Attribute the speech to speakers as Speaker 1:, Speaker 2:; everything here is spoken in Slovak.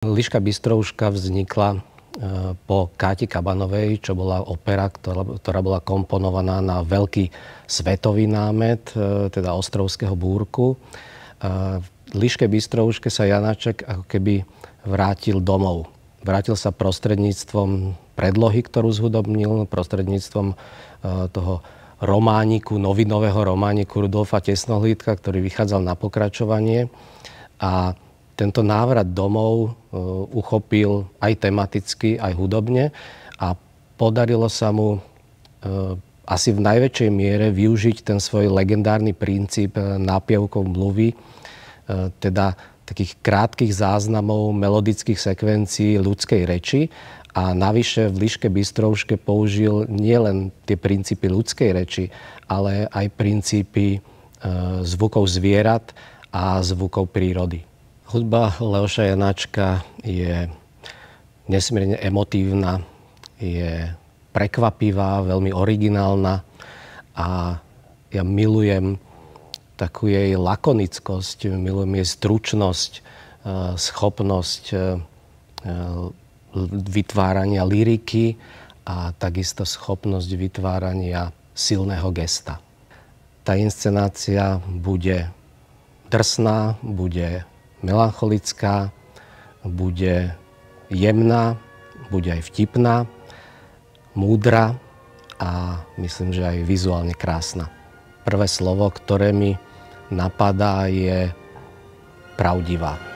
Speaker 1: Liška Bystrouška vznikla e, po Káti Kabanovej, čo bola opera, ktorá, ktorá bola komponovaná na veľký svetový námet, e, teda ostrovského búrku. E, v Liške Bystrouške sa Janáček ako keby vrátil domov. Vrátil sa prostredníctvom predlohy, ktorú zhudobnil, prostredníctvom toho romániku, novinového romániku Rudolfa Tesnohlídka, ktorý vychádzal na pokračovanie. A tento návrat domov e, uchopil aj tematicky, aj hudobne a podarilo sa mu e, asi v najväčšej miere využiť ten svoj legendárny princíp e, nápievkov mluvy, teda takých krátkých záznamov melodických sekvencií ľudskej reči a navyše v Liške Bystrovške použil nielen tie princípy ľudskej reči, ale aj princípy zvukov zvierat a zvukov prírody. Hudba Leoša Janáčka je nesmierne emotívna, je prekvapivá, veľmi originálna a ja milujem takú jej lakonickosť, milujem jej stručnosť, e, schopnosť e, e, vytvárania lyriky a takisto schopnosť vytvárania silného gesta. Tá inscenácia bude drsná, bude melancholická, bude jemná, bude aj vtipná, múdra a myslím, že aj vizuálne krásna. Prvé slovo, ktoré mi napadá, je pravdivá.